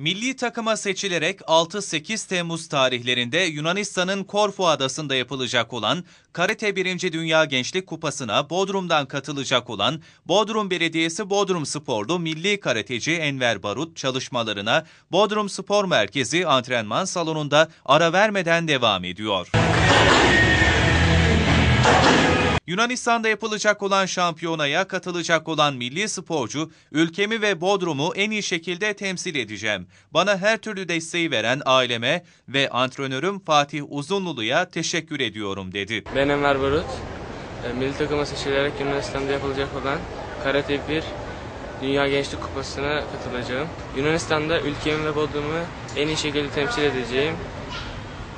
Milli takıma seçilerek 6-8 Temmuz tarihlerinde Yunanistan'ın Korfu adasında yapılacak olan Karate 1. Dünya Gençlik Kupası'na Bodrum'dan katılacak olan Bodrum Belediyesi Bodrum Sporlu milli karateci Enver Barut çalışmalarına Bodrum Spor Merkezi antrenman salonunda ara vermeden devam ediyor. Yunanistan'da yapılacak olan şampiyonaya katılacak olan milli sporcu, ülkemi ve Bodrum'u en iyi şekilde temsil edeceğim. Bana her türlü desteği veren aileme ve antrenörüm Fatih Uzunlulu'ya teşekkür ediyorum dedi. Ben Enver Barut. E, milli takıma seçilerek Yunanistan'da yapılacak olan Karate 1 Dünya Gençlik Kupası'na katılacağım. Yunanistan'da ülkemi ve Bodrum'u en iyi şekilde temsil edeceğim.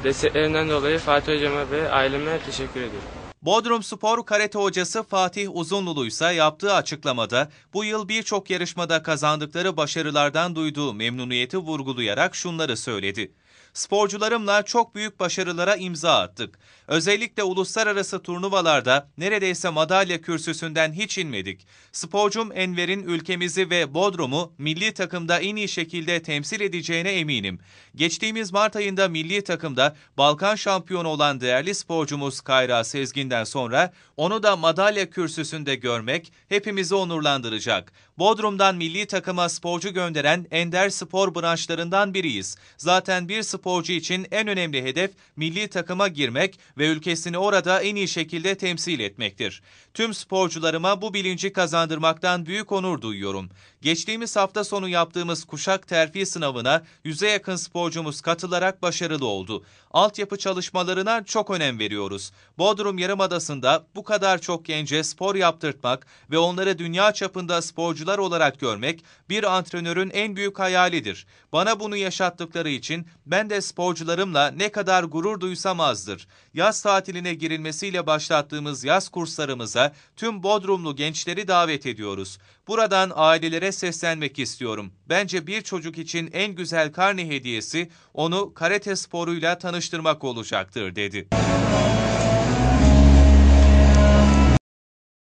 Desteklerinden dolayı Fatih Hocama ve aileme teşekkür ediyorum. Bodrum Spor karate hocası Fatih Uzunlulu ise yaptığı açıklamada bu yıl birçok yarışmada kazandıkları başarılardan duyduğu memnuniyeti vurgulayarak şunları söyledi. Sporcularımla çok büyük başarılara imza attık. Özellikle uluslararası turnuvalarda neredeyse madalya kürsüsünden hiç inmedik. Sporcum Enver'in ülkemizi ve Bodrum'u milli takımda en iyi şekilde temsil edeceğine eminim. Geçtiğimiz Mart ayında milli takımda Balkan şampiyonu olan değerli sporcumuz Kayra Sezgin ziyaretinden sonra onu da madalya kürsüsünde görmek hepimizi onurlandıracak. Bodrum'dan milli takıma sporcu gönderen ender spor branşlarından biriyiz. Zaten bir sporcu için en önemli hedef milli takıma girmek ve ülkesini orada en iyi şekilde temsil etmektir. Tüm sporcularıma bu bilinci kazandırmaktan büyük onur duyuyorum. Geçtiğimiz hafta sonu yaptığımız kuşak terfi sınavına yüze yakın sporcumuz katılarak başarılı oldu. Altyapı çalışmalarına çok önem veriyoruz. Bodrum yarım Adasında bu kadar çok gence spor yaptırtmak ve onları dünya çapında sporcular olarak görmek bir antrenörün en büyük hayalidir. Bana bunu yaşattıkları için ben de sporcularımla ne kadar gurur duysam azdır. Yaz tatiline girilmesiyle başlattığımız yaz kurslarımıza tüm Bodrumlu gençleri davet ediyoruz. Buradan ailelere seslenmek istiyorum. Bence bir çocuk için en güzel karne hediyesi onu karate sporuyla tanıştırmak olacaktır dedi.